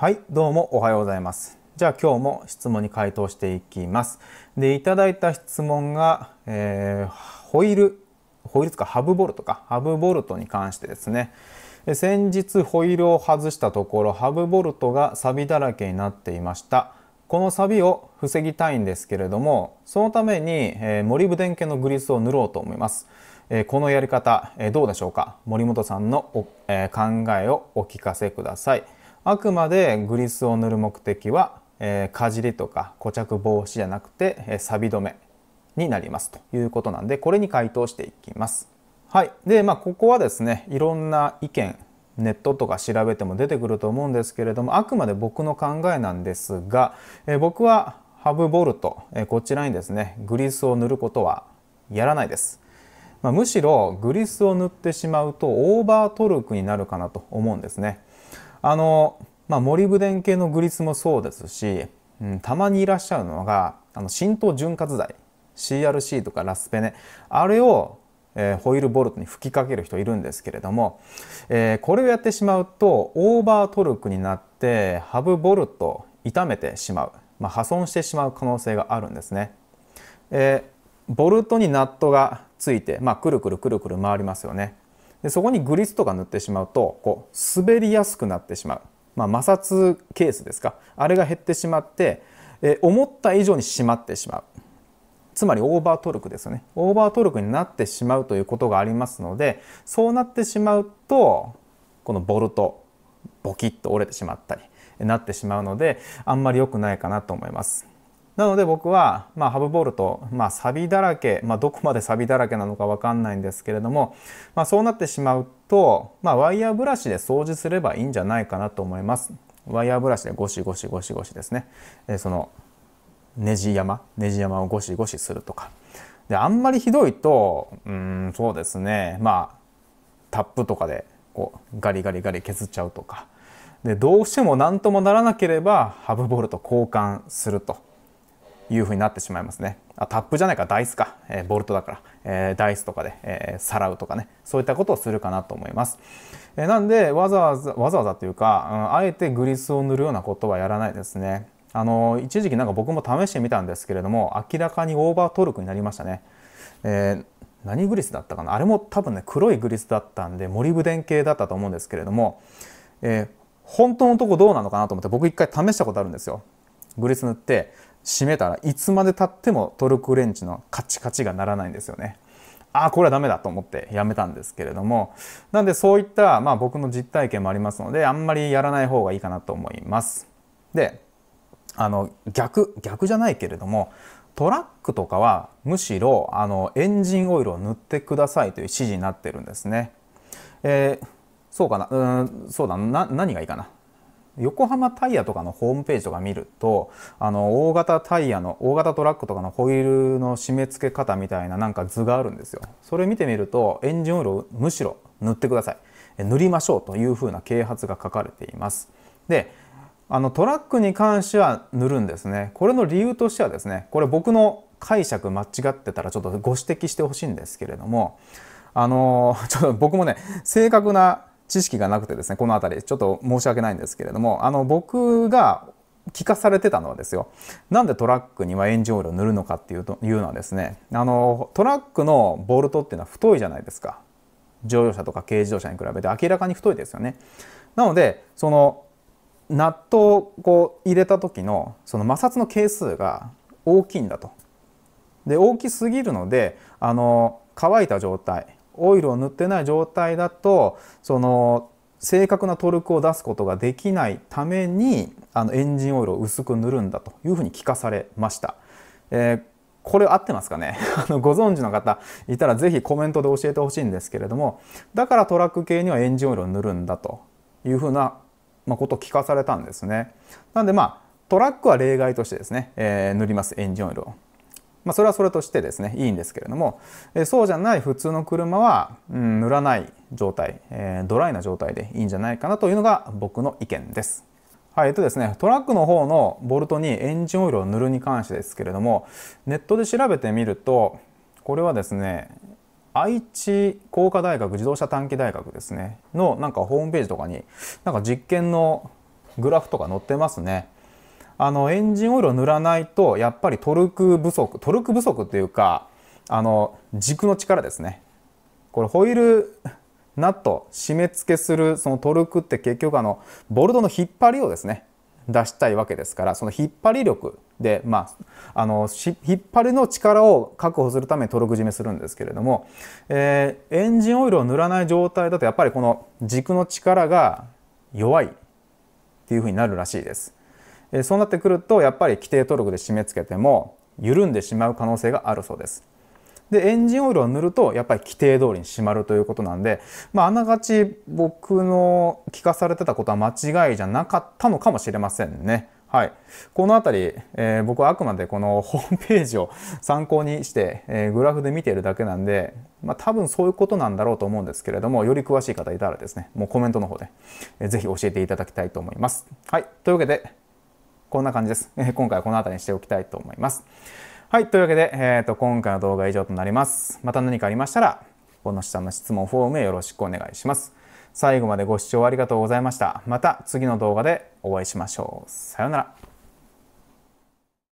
はいどうもおはようございますじゃあ今日も質問に回答していきますでいただいた質問が、えー、ホイールホイールつかハブボルトかハブボルトに関してですね先日ホイールを外したところハブボルトが錆だらけになっていましたこの錆を防ぎたいんですけれどもそのために、えー、モリブデン系のグリスを塗ろうと思います、えー、このやり方、えー、どうでしょうか森本さんのえ考えをお聞かせくださいあくまでグリスを塗る目的は、えー、かじりとか固着防止じゃなくて、えー、錆止めになりますということなんでこれに回答していきます。はいでまあ、ここはですねいろんな意見ネットとか調べても出てくると思うんですけれどもあくまで僕の考えなんですが、えー、僕はハブボルト、えー、こちらにですねグリスを塗ることはやらないです。まあ、むしろグリスを塗ってしまうとオーバートルクになるかなと思うんですね。あの、まあ、モリブデン系のグリスもそうですし、うん、たまにいらっしゃるのがあの浸透潤滑剤 CRC とかラスペネあれを、えー、ホイールボルトに吹きかける人いるんですけれども、えー、これをやってしまうとオーバートルクになってハブボルト傷めてしまう、まあ、破損してしまう可能性があるんですね。えー、ボルトにナットがついて、まあ、くるくるくるくる回りますよね。でそこにグリスとか塗ってしまうとこう滑りやすくなってしまう、まあ、摩擦ケースですかあれが減ってしまって、え思った以上に締まってしまうつまりオーバートルクですよねオーバートルクになってしまうということがありますのでそうなってしまうとこのボルトボキッと折れてしまったりなってしまうのであんまり良くないかなと思います。なので僕は、まあ、ハブボールと、まあ、サビだらけ、まあ、どこまで サビだらけなのか分かんないんですけれども、まあ、そうなってしまうと、まあ、ワイヤーブラシで掃除すればいいんじゃないかなと思います。ワイヤーブラシでゴシゴシゴシゴシですね。えそのネジ山、ネジ山をゴシゴシするとか。で、あんまりひどいと、うん、そうですね。まあ、タップとかで、こう、ガリガリガリ削っちゃうとか。で、どうしても何ともならなければ、ハブボルト交換すると。いうふうになってしまいますね。あタップじゃないか、ダイスか、えー、ボルトだから、えー、ダイスとかで、えー、さらうとかね、そういったことをするかなと思います。えなんで、わざわざ、わざわざというか、うん、あえてグリスを塗るようなことはやらないですね。あの一時期なんか僕も試してみたんですけれども、明らかにオーバートルクになりましたね。え何グリスだったかなあれも多分ね、黒いグリスだったんで、モリブデン系だったと思うんですけれども、え本当のとこどうなのかなと思って僕一回試したことあるんですよ。グリス塗って締めたらいつまでたってもトルクレンチのカチカチがならないんですよね。ああこれはダメだと思ってやめたんですけれどもなんでそういったまあ僕の実体験もありますのであんまりやらない方がいいかなと思います。であの逆逆じゃないけれどもトラックとかはむしろあのエンジンオイルを塗ってくださいという指示になってるんですね。えー、そうかなうんそうだな何がいいかな横浜タイヤとかのホームページとか見るとあの大型タイヤの大型トラックとかのホイールの締め付け方みたいななんか図があるんですよそれ見てみるとエンジンオイルをむしろ塗ってください塗りましょうというふうな啓発が書かれていますであのトラックに関しては塗るんですねこれの理由としてはですねこれ僕の解釈間違ってたらちょっとご指摘してほしいんですけれどもあの ちょっと僕もね正確な知識がなくてですねこの辺りちょっと申し訳ないんですけれどもあの僕が聞かされてたのはですよなんでトラックにはエンジンオイルを塗るのかっていうというのはですねあのトラックのボルトっていうのは太いじゃないですか乗用車とか軽自動車に比べて明らかに太いですよねなのでそのナットをこう入れた時のその摩擦の係数が大きいんだとで大きすぎるのであの乾いた状態オイルを塗ってない状態だとその正確なトルクを出すことができないためにあのエンジンオイルを薄く塗るんだというふうに聞かされました。えーこれ合ってますかね あのご存知の方いたら是非コメントで教えてほしいんですけれどもだからトラック系にはエンジンオイルを塗るんだというふうなことを聞かされたんですねなんでまあトラックは例外としてですね、えー、塗りますエンジンオイルをまあ、それはそれとしてですねいいんですけれども、えそうじゃない普通の車は、うん、塗らない状態、えー、ドライな状態でいいんじゃないかなというのが僕の意見です。はいえっとですね、トラックの方のボルトにエンジンオイルを塗るに関してですけれどもネットで調べてみるとこれはですね愛知工科大学自動車短期大学ですねのなんかホームページとかになんか実験のグラフとか載ってますね。あのエンジンオイルを塗らないとやっぱりトルク不足トルク不足というかあの軸の力ですねこれホイールナット締め付けするそのトルクって結局あのボルトの引っ張りをですね出したいわけですからその引っ張り力で、まあ、あの引っ張りの力を確保するためにトルク締めするんですけれども、えー、エンジンオイルを塗らない状態だとやっぱりこの軸の力が弱いっていうふうになるらしいです。えそうなってくるとやっぱり規定登録で締め付けても緩んでしまう可能性があるそうです。でエンジンオイルを塗るとやっぱり規定通りに締まるということなんで、まあ、あながち僕の聞かされてたことは間違いじゃなかったのかもしれませんね。はい、この辺り、えー、僕はあくまでこのホームページを参考にして、えー、グラフで見ているだけなんで、まあ、多分そういうことなんだろうと思うんですけれどもより詳しい方いたらですねもうコメントの方で、えー、ぜひ教えていただきたいと思います。はい、というわけでこんな感じです。今回はこの辺りにしておきたいと思います。はい。というわけで、えっ、ー、と、今回の動画は以上となります。また何かありましたら、この下の質問フォームへよろしくお願いします。最後までご視聴ありがとうございました。また次の動画でお会いしましょう。さようなら。